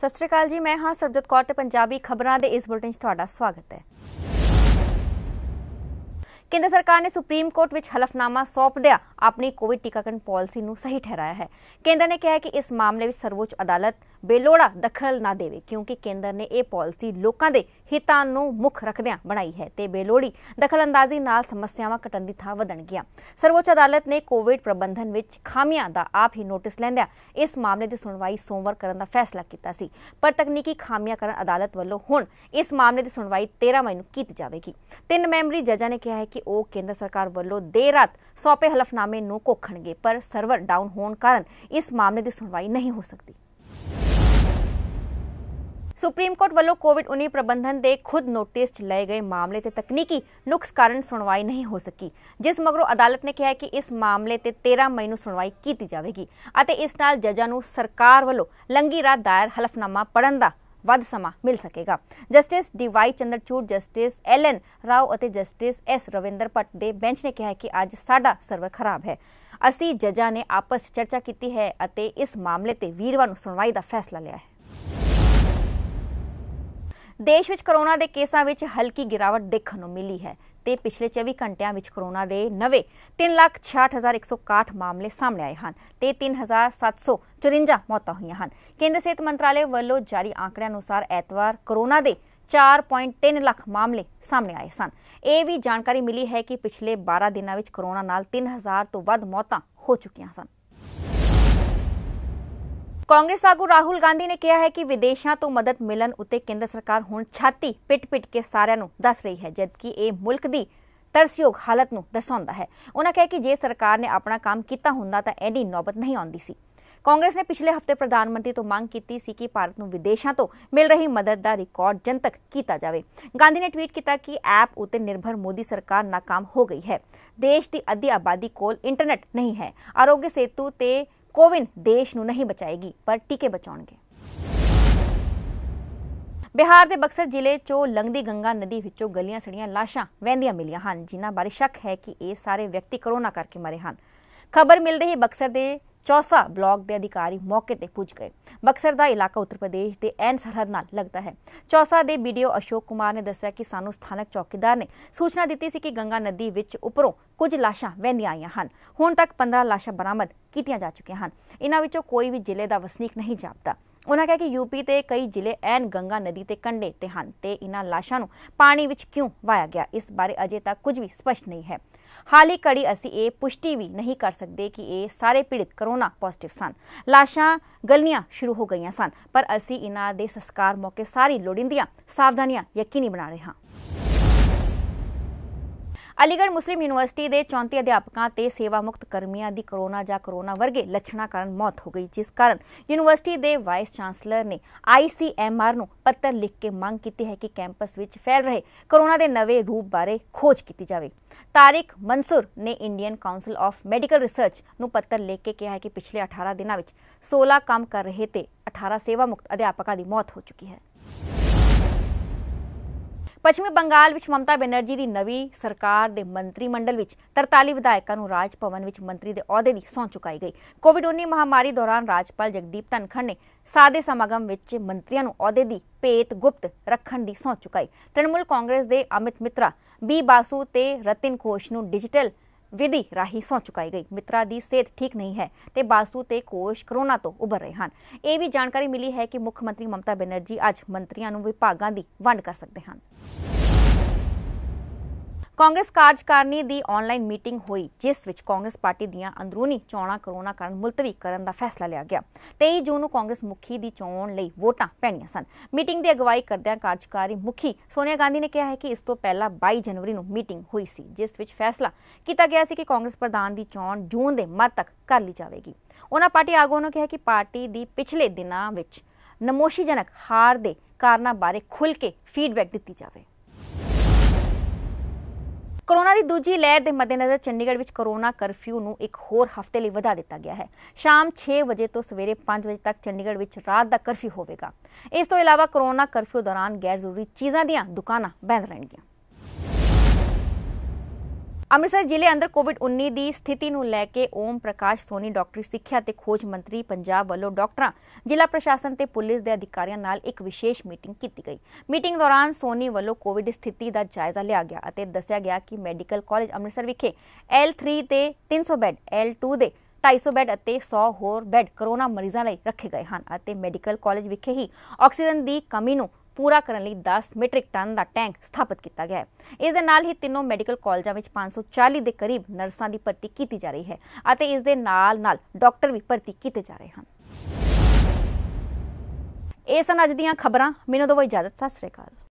ਸਤਿ ਸ਼੍ਰੀ ਅਕਾਲ ਜੀ ਮੈਂ ਹਾਂ ਸਰਬਜਤ ਕੌਰ ਤੇ ਪੰਜਾਬੀ ਖਬਰਾਂ ਦੇ ਇਸ ਬੁਲੇਟਿਨ 'ਚ ਤੁਹਾਡਾ ਸਵਾਗਤ ਹੈ ਕੇਂਦਰ ਸਰਕਾਰ ਨੇ ਸੁਪਰੀਮ ਕੋਰਟ ਵਿੱਚ ਹਲਫਨਾਮਾ ਦਿਆ ਆਪਣੀ ਕੋਵਿਡ ਟੀਕਾਕਰਨ ਪਾਲਿਸੀ ਨੂੰ ਸਹੀ ਠਹਿਰਾਇਆ ਹੈ ਕੇਂਦਰ ਨੇ ਕਿਹਾ ਕਿ ਇਸ ਮਾਮਲੇ ਵਿੱਚ ਸਰਵੋੱਚ ਅਦਾਲਤ ਬੇਲੋੜਾ ਦਖਲ ਨਾ ਦੇਵੇ ਕਿਉਂਕਿ ਕੇਂਦਰ ਨੇ ਇਹ ਪਾਲਿਸੀ ਲੋਕਾਂ ਦੇ ਹਿੱਤਾਂ ਨੂੰ ਮੁੱਖ ਰੱਖਦਿਆਂ ਬਣਾਈ ਹੈ ਤੇ ਬੇਲੋੜੀ ਦਖਲਅੰਦਾਜ਼ੀ ਨਾਲ ਸਮੱਸਿਆਵਾਂ ਘਟਣ ਦੀ ਥਾਂ ਵਧਣਗੀਆਂ ਸਰਵੋੱਚ ਅਦਾਲਤ ਨੇ ਕੋਵਿਡ ਪ੍ਰਬੰਧਨ ਵਿੱਚ ਖਾਮੀਆਂ ਦਾ ਆਪ ਹੀ ਨੋਟਿਸ ਲੈਂਦਿਆਂ ਇਸ ਮਾਮਲੇ ਦੀ ਸੁਣਵਾਈ ਸੋਮਵਾਰ ਕਰਨ ਦਾ ਫੈਸਲਾ ਕੀਤਾ ਸੀ ਪਰ ਤਕਨੀਕੀ ਖਾਮੀਆਂ ਕਰਨ ਅਦਾਲਤ ਵੱਲੋਂ ਹੁਣ ਇਸ ਮਾਮਲੇ ਦੀ ਸੁਣਵਾਈ 13 ਮਈ ਨੂੰ ਕੀਤੀ ਜਾਵੇਗੀ ਤਿੰਨ ਮੈਂਬਰੀ ਜੱਜਾਂ ਨੇ ਕਿਹਾ ਹੈ ਕਿ ਕਿ ਉਹ ਕੇਂਦਰ ਸਰਕਾਰ ਵੱਲੋਂ ਦੇਰ ਰਾਤ ਸੌਪੇ ਹਲਫਨਾਮੇ ਨੂੰ ਕੋਖਣਗੇ ਪਰ ਸਰਵਰ ਡਾਊਨ ਹੋਣ ਕਾਰਨ ਇਸ ਮਾਮਲੇ ਦੀ ਸੁਣਵਾਈ ਨਹੀਂ ਹੋ ਸਕਦੀ ਸੁਪਰੀਮ ਕੋਰਟ ਵੱਲੋਂ ਕੋਵਿਡ-19 ਪ੍ਰਬੰਧਨ ਦੇ ਖੁਦ ਨੋਟਿਸ 'ਚ ਲਏ ਗਏ ਮਾਮਲੇ ਤੇ ਤਕਨੀਕੀ ਨੁਕਸ ਕਾਰਨ ਸੁਣਵਾਈ ਨਹੀਂ ਹੋ ਸਕੀ ਜਿਸ ਮਗਰੋਂ ਅਦਾਲਤ ਨੇ ਕਿਹਾ ਕਿ ਇਸ ਮਾਮਲੇ ਤੇ 13 ਮਈ ਨੂੰ ਸੁਣਵਾਈ ਕੀਤੀ ਜਾਵੇਗੀ ਅਤੇ ਇਸ ਨਾਲ ਜੱਜਾਂ ਨੂੰ ਸਰਕਾਰ ਵੱਲੋਂ ਲੰਗੀ ਰਾਤ ਦਾਇਰ ਹਲਫਨਾਮਾ ਪੜਨ ਦਾ ਵੱਧ ਸਮਾਂ ਮਿਲ ਸਕੇਗਾ justice D Y Chandrachud justice L N Rao ਅਤੇ ਜਸਟਿਸ ਐਸ ਰਵਿੰਦਰ ਭੱਟ ਦੇ ਬੈਂਚ ਨੇ ਕਿਹਾ ਕਿ ਅੱਜ ਸਾਡਾ ਸਰਵਰ ਖਰਾਬ ਹੈ ਅਸੀਂ ਜੱਜਾਂ ਨੇ ਆਪਸ ਚਰਚਾ ਕੀਤੀ ਹੈ ਅਤੇ ਇਸ ਮਾਮਲੇ ਤੇ ਵੀਰਵਾਰ ਨੂੰ ਸੁਣਵਾਈ ਦਾ ਫੈਸਲਾ ਲਿਆ ਹੈ ਦੇਸ਼ ਵਿੱਚ ਕਰੋਨਾ ਦੇ ਕੇਸਾਂ ਵਿੱਚ ਹਲਕੀ ਗਿਰਾਵਟ ਦੇਖਣ ਨੂੰ ਮਿਲੀ ਹੈ ਤੇ ਪਿਛਲੇ 24 ਘੰਟਿਆਂ ਵਿੱਚ ਕਰੋਨਾ ਦੇ ਨਵੇਂ 366161 ਮਾਮਲੇ ਸਾਹਮਣੇ ਆਏ ਹਨ ਤੇ 3754 ਮੌਤਾਂ ਹੋਈਆਂ ਹਨ ਕੇਂਦਰ ਸਿਹਤ ਮੰਤਰਾਲੇ ਵੱਲੋਂ ਜਾਰੀ ਆંકੜਿਆਂ ਅਨੁਸਾਰ ਐਤਵਾਰ ਕਰੋਨਾ ਦੇ 4.3 ਲੱਖ ਮਾਮਲੇ ਸਾਹਮਣੇ ਆਏ ਸਨ ਇਹ ਵੀ ਜਾਣਕਾਰੀ ਮਿਲੀ ਹੈ ਕਿ ਪਿਛਲੇ 12 ਦਿਨਾਂ ਵਿੱਚ ਕਰੋਨਾ ਨਾਲ 3000 ਤੋਂ ਵੱਧ ਮੌਤਾਂ ਹੋ ਚੁੱਕੀਆਂ ਸਨ ਕਾਂਗਰਸ ਆਗੂ ਰਾਹੁਲ ਗਾਂਧੀ ਨੇ ਕਿਹਾ ਹੈ ਕਿ ਵਿਦੇਸ਼ਾਂ ਤੋਂ ਮਦਦ ਮਿਲਣ ਉਤੇ ਕੇਂਦਰ ਸਰਕਾਰ ਹੁਣ ਛਾਤੀ ਪਿੱਟ-ਪਿੱਟ ਕੇ ਸਾਰਿਆਂ ਨੂੰ ਦੱਸ ਰਹੀ ਹੈ ਜਦਕਿ ਇਹ ਮੁਲਕ ਦੀ ਤਰਸਯੋਗ ਹਾਲਤ ਨੂੰ ਦਰਸਾਉਂਦਾ ਹੈ ਉਹਨਾਂ ਕਹੇ ਕਿ ਜੇ ਸਰਕਾਰ ਨੇ ਆਪਣਾ ਕੰਮ ਕੀਤਾ ਹੁੰਦਾ ਤਾਂ ਐਡੀ ਨੌਬਤ ਨਹੀਂ ਆਉਂਦੀ ਸੀ ਕਾਂਗਰਸ ਨੇ ਪਿਛਲੇ ਹਫਤੇ ਪ੍ਰਧਾਨ ਮੰਤਰੀ ਤੋਂ ਮੰਗ ਕੀਤੀ ਸੀ ਕਿ ਭਾਰਤ ਨੂੰ ਵਿਦੇਸ਼ਾਂ ਤੋਂ ਮਿਲ ਰਹੀ ਮਦਦ ਦਾ ਰਿਕਾਰਡ ਜਨਤਕ ਕੀਤਾ ਜਾਵੇ ਗਾਂਧੀ ਨੇ ਟਵੀਟ ਕੀਤਾ ਕਿ ਐਪ ਉਤੇ ਨਿਰਭਰ ਮੋਦੀ ਸਰਕਾਰ ਨਾਕਾਮ ਹੋ ਗਈ ਹੈ ਦੇਸ਼ ਦੀ ਅੱਧੀ ਆਬਾਦੀ ਕੋਲ ਇੰਟਰਨੈਟ ਨਹੀਂ ਹੈ ਆਰੋਗਯ ਸੇਤੂ ਤੇ ਕੋਵਿਨ ਦੇਸ਼ ਨੂੰ ਨਹੀਂ ਬਚਾਏਗੀ ਪਰ ਟੀਕੇ ਬਚਾਉਣਗੇ ਬਿਹਾਰ ਦੇ ਬਕਸਰ ਜ਼ਿਲ੍ਹੇ 'ਚੋਂ ਲੰਗਦੀ ਗੰਗਾ ਨਦੀ ਵਿੱਚੋਂ ਗਲੀਆਂ ਸੜੀਆਂ ਲਾਸ਼ਾਂ ਵਹਿੰਦੀਆਂ ਮਿਲੀਆਂ ਹਨ ਜਿਨ੍ਹਾਂ ਬਾਰੇ ਸ਼ੱਕ ਹੈ ਕਿ ਇਹ ਸਾਰੇ ਵਿਅਕਤੀ ਕਰੋਨਾ ਕਰਕੇ ਮਰੇ ਹਨ ਖਬਰ ਮਿਲਦੇ ਹੀ ਬਕਸਰ ਦੇ ਚੌਸਾ ਬਲਾਕ ਦੇ ਅਧਿਕਾਰੀ ਮੌਕੇ ਤੇ ਪਹੁੰਚ ਗਏ ਬਕਸਰ ਦਾ ਇਲਾਕਾ ਉੱਤਰ ਪ੍ਰਦੇਸ਼ ਦੇ ਐਨ ਸਰਹੱਦ ਨਾਲ ਲੱਗਦਾ ਹੈ ਚੌਸਾ ਦੇ ਵੀਡੀਓ ਅਸ਼ੋਕ ਕੁਮਾਰ ਨੇ ਦੱਸਿਆ ਕਿ ਸਾਨੂੰ ਸਥਾਨਕ ਚੌਕੀਦਾਰ ਨੇ ਸੂਚਨਾ ਦਿੱਤੀ ਸੀ ਕਿ ਗੰਗਾ ਨਦੀ ਵਿੱਚ ਉੱਪਰੋਂ ਕੁਝ ਲਾਸ਼ਾਂ ਵਹਿੰਦੀਆਂ ਆਈਆਂ ਹਨ ਹੁਣ ਤੱਕ 15 ਲਾਸ਼ਾਂ ਬਰਾਮਦ ਕੀਤੀਆਂ ਜਾ ਚੁੱਕੀਆਂ ਹਨ ਇਹਨਾਂ ਵਿੱਚੋਂ ਕੋਈ ਵੀ ਜ਼ਿਲ੍ਹੇ ਦਾ ਵਸਨੀਕ ਨਹੀਂ ਜਾਪਦਾ ਉਹਨਾਂ ਕਹੇ ਕਿ ਯੂਪੀ ਦੇ ਕਈ ਜ਼ਿਲ੍ਹੇ ਐਨ ਗੰਗਾ ਨਦੀ ਤੇ ਕੰਢੇ ਤੇ ਹਨ ਤੇ ਇਹਨਾਂ ਲਾਸ਼ਾਂ ਨੂੰ ਪਾਣੀ ਵਿੱਚ ਕਿਉਂ ਵਾਇਆ ਗਿਆ ਇਸ ਬਾਰੇ ਅਜੇ ਤੱਕ ਕੁਝ ਵੀ ਸਪਸ਼ਟ ਨਹੀਂ ਹੈ ਹਾਲੀ ਕੜੀ ਅਸੀਂ ਇਹ ਪੁਸ਼ਟੀ ਵੀ ਨਹੀਂ ਕਰ ਸਕਦੇ ਕਿ ਇਹ ਸਾਰੇ ਪੀੜਿਤ ਕਰੋਨਾ ਪੋਜ਼ਿਟਿਵ ਸਨ ਲਾਸ਼ਾਂ ਗਲਨੀਆਂ ਸ਼ੁਰੂ ਹੋ ਗਈਆਂ ਸਨ ਪਰ ਅਸੀਂ ਇਹਨਾਂ ਦੇ ਸੰਸਕਾਰ ਮੌਕੇ ਸਾਰੀ ਲੋੜੀਂਦੀਆਂ ਸਾਵਧਾਨੀਆਂ ਯਕੀਨੀ ਬਣਾ ਰਹੇ ਹਾਂ ਅਲੀਗੜ੍ਹ ਮੁਸਲਿਮ ਯੂਨੀਵਰਸਿਟੀ ਦੇ 34 ਅਧਿਆਪਕਾਂ ਤੇ ਸੇਵਾ ਮੁਕਤ ਕਰਮੀਆਂ ਦੀ ਕਰੋਨਾ ਜਾਂ ਕਰੋਨਾ ਵਰਗੇ ਲੱਛਣਾਂ ਕਾਰਨ ਮੌਤ ਹੋ ਗਈ ਜਿਸ ਕਾਰਨ ਯੂਨੀਵਰਸਿਟੀ ਦੇ ਵਾਈਸ ਚਾਂਸਲਰ ਨੇ ਆਈਸੀਐਮਆਰ ਨੂੰ ਪੱਤਰ ਲਿਖ ਕੇ ਮੰਗ ਕੀਤੀ ਹੈ ਕਿ ਕੈਂਪਸ ਵਿੱਚ ਫੈਲ ਰਹੇ ਕਰੋਨਾ ਦੇ ਨਵੇਂ ਰੂਪ ਬਾਰੇ ਖੋਜ ਕੀਤੀ ਜਾਵੇ ਤਾਰਿਕ ਮਨਸੂਰ ਨੇ Indian council of medical research ਨੂੰ ਪੱਤਰ ਲਿਖ ਕੇ ਕਿਹਾ ਹੈ ਕਿ ਪਿਛਲੇ 18 ਦਿਨਾਂ ਵਿੱਚ 16 ਕੰਮ ਕਰ ਰਹੇ ਤੇ 18 ਸੇਵਾ ਮੁਕਤ ਅਧਿਆਪਕਾਂ ਦੀ ਮੌਤ ਹੋ ਚੁੱਕੀ ਹੈ ਪੱਛਮੀ ਬੰਗਾਲ ਵਿੱਚ ਮਮਤਾ ਬੈਨਰਜੀ ਦੀ ਨਵੀਂ ਸਰਕਾਰ ਦੇ ਮੰਤਰੀ ਮੰਡਲ ਵਿੱਚ 43 ਵਿਧਾਇਕਾਂ ਨੂੰ ਰਾਜ ਭਵਨ ਵਿੱਚ ਮੰਤਰੀ ਦੇ ਅਹੁਦੇ ਦੀ ਸੌਂ ਚੁਕਾਈ ਗਈ ਕੋਵਿਡ-19 ਮਹਾਮਾਰੀ ਦੌਰਾਨ ਰਾਜਪਾਲ ਜਗਦੀਪ ਧਨਖੜ ਨੇ ਸਾਦੇ ਸਮਾਗਮ ਵਿੱਚ ਮੰਤਰੀਆਂ ਨੂੰ ਅਹੁਦੇ ਦੀ ਪੇਤ ਗੁਪਤ ਰੱਖਣ ਦੀ ਸੌਂ ਚੁਕਾਈ ਤ੍ਰਿਣਮੂਲ ਕਾਂਗਰਸ ਦੇ ਅਮਿਤ ਮਿਤਰਾ ਬੀ ਬਾਸੂ ਤੇ ਰਤਿਨ ਖੋਸ਼ ਨੂੰ ਡਿਜੀਟਲ ਵਿਧੀ ਰਾਹੀਂ ਸੌ ਚੁਕਾਈ ਗਈ ਮਿਤਰਾ ਦੀ ਸਿਹਤ ਠੀਕ ਨਹੀਂ ਹੈ ਤੇ ਬਾਸੂ ਤੇ ਕੋਸ਼ ਕਰੋਨਾ ਤੋਂ ਉੱਭਰ ਰਹੇ ਹਨ ਇਹ ਵੀ ਜਾਣਕਾਰੀ ਮਿਲੀ ਹੈ ਕਿ ਮੁੱਖ ਮੰਤਰੀ ਮਮਤਾ ਬੈਨਰਜੀ ਅੱਜ ਮੰਤਰੀਆਂ ਨੂੰ ਵਿਭਾਗਾਂ ਦੀ ਵੰਡ ਕਰ ਸਕਦੇ ਹਨ ਕਾਂਗਰਸ ਕਾਰਜਕਾਰਨੀ ਦੀ ਆਨਲਾਈਨ ਮੀਟਿੰਗ ਹੋਈ ਜਿਸ ਵਿੱਚ ਕਾਂਗਰਸ ਪਾਰਟੀ ਦੀਆਂ ਅੰਦਰੂਨੀ ਚੋਣਾਂ ਕਰੋਨਾ ਕਾਰਨ ਮੁਲਤਵੀ ਕਰਨ ਦਾ ਫੈਸਲਾ ਲਿਆ ਗਿਆ 23 ਜੂਨ ਨੂੰ ਕਾਂਗਰਸ ਮੁਖੀ ਦੀ ਚੋਣ ਲਈ ਵੋਟਾਂ ਪੈਣੀਆਂ ਸਨ ਮੀਟਿੰਗ ਦੀ ਅਗਵਾਈ ਕਰਦਿਆਂ ਕਾਰਜਕਾਰੀ ਮੁਖੀ ਸੋਨੀਆ ਗਾਂਧੀ ਨੇ ਕਿਹਾ ਹੈ ਕਿ ਇਸ ਤੋਂ ਪਹਿਲਾਂ 22 ਜਨਵਰੀ ਨੂੰ ਮੀਟਿੰਗ ਹੋਈ ਸੀ ਜਿਸ ਵਿੱਚ ਫੈਸਲਾ ਕੀਤਾ ਗਿਆ ਸੀ ਕਿ ਕਾਂਗਰਸ ਪ੍ਰਧਾਨ ਦੀ ਚੋਣ ਜੂਨ ਦੇ ਮੱਧ ਤੱਕ ਕਰ ਲਈ ਜਾਵੇਗੀ ਉਹਨਾਂ ਪਾਰਟੀ ਆਗੂਆਂ ਨੇ ਕਿਹਾ ਕਿ ਪਾਰਟੀ ਦੀ ਪਿਛਲੇ ਦਿਨਾਂ ਵਿੱਚ ਨਮੋਸ਼ੀਜਨਕ ਹਾਰ ਦੇ ਕਾਰਨਾਂ ਬਾਰੇ ਖੁੱਲ ਕੇ ਫੀਡਬੈਕ ਦਿੱਤੀ ਜਾਵੇ ਕੋਰੋਨਾ ਦੀ ਦੂਜੀ ਲਹਿਰ ਦੇ ਮੱਦੇਨਜ਼ਰ ਚੰਡੀਗੜ੍ਹ ਵਿੱਚ ਕੋਰੋਨਾ ਕਰਫਿਊ ਨੂੰ ਇੱਕ ਹੋਰ ਹਫ਼ਤੇ ਲਈ ਵਧਾ ਦਿੱਤਾ ਗਿਆ ਹੈ ਸ਼ਾਮ 6 ਵਜੇ ਤੋਂ ਸਵੇਰੇ 5 ਵਜੇ ਤੱਕ ਚੰਡੀਗੜ੍ਹ ਵਿੱਚ ਰਾਤ ਦਾ ਕਰਫਿਊ ਹੋਵੇਗਾ ਇਸ ਤੋਂ ਇਲਾਵਾ ਕੋਰੋਨਾ ਕਰਫਿਊ ਦੌਰਾਨ ਗੈਰ ਜ਼ਰੂਰੀ ਚੀਜ਼ਾਂ ਦੀਆਂ ਦੁਕਾਨਾਂ ਬੰਦ ਰਹਿਣਗੀਆਂ ਅੰਮ੍ਰਿਤਸਰ ਜ਼ਿਲ੍ਹੇ ਅੰਦਰ ਕੋਵਿਡ-19 ਦੀ ਸਥਿਤੀ ਨੂੰ ਲੈ ਕੇ ਓਮ ਪ੍ਰਕਾਸ਼ ਸੋਨੀ ਡਾਕਟਰੀ ਸਿੱਖਿਆ ਤੇ ਖੋਜ ਮੰਤਰੀ ਪੰਜਾਬ ਵੱਲੋਂ ਡਾਕਟਰਾਂ ਜ਼ਿਲ੍ਹਾ ਪ੍ਰਸ਼ਾਸਨ ਤੇ ਪੁਲਿਸ ਦੇ ਅਧਿਕਾਰੀਆਂ ਨਾਲ ਇੱਕ ਵਿਸ਼ੇਸ਼ ਮੀਟਿੰਗ ਕੀਤੀ ਗਈ ਮੀਟਿੰਗ ਦੌਰਾਨ ਸੋਨੀ ਵੱਲੋਂ ਕੋਵਿਡ ਸਥਿਤੀ ਦਾ ਜਾਇਜ਼ਾ ਲਿਆ ਗਿਆ ਅਤੇ ਦੱਸਿਆ ਗਿਆ ਕਿ ਮੈਡੀਕਲ ਕਾਲਜ ਅੰਮ੍ਰਿਤਸਰ ਵਿਖੇ L3 ਤੇ 300 ਬੈੱਡ L2 ਦੇ 250 ਬੈੱਡ ਅਤੇ 100 ਹੋਰ ਬੈੱਡ ਕਰੋਨਾ ਮਰੀਜ਼ਾਂ ਲਈ ਰੱਖੇ ਗਏ ਹਨ ਅਤੇ ਮੈਡੀਕਲ ਕਾਲਜ ਵਿਖੇ ਹੀ ਆਕਸੀਜਨ ਦੀ ਕਮੀ ਨੂੰ ਪੂਰਾ ਕਰਨ ਲਈ 10 ਮੈਟ੍ਰਿਕ ਟਨ ਦਾ ਟੈਂਕ ਸਥਾਪਿਤ ਕੀਤਾ ਗਿਆ ਹੈ ਇਸ ਦੇ ਨਾਲ ਹੀ ਤਿੰਨੋਂ ਮੈਡੀਕਲ ਕਾਲਜਾਂ ਵਿੱਚ 540 ਦੇ ਕਰੀਬ ਨਰਸਾਂ ਦੀ ਭਰਤੀ ਕੀਤੀ ਜਾ ਰਹੀ ਹੈ ਅਤੇ ਇਸ ਦੇ ਨਾਲ ਨਾਲ ਡਾਕਟਰ ਵੀ ਭਰਤੀ ਕੀਤੇ ਜਾ ਰਹੇ ਹਨ ਇਹ ਸਨ ਅੱਜ ਦੀਆਂ ਖਬਰਾਂ ਮੈਨੂੰ ਦਿਓ ਇਜਾਜ਼ਤ ਸਤਿ ਸ੍ਰੀ ਅਕਾਲ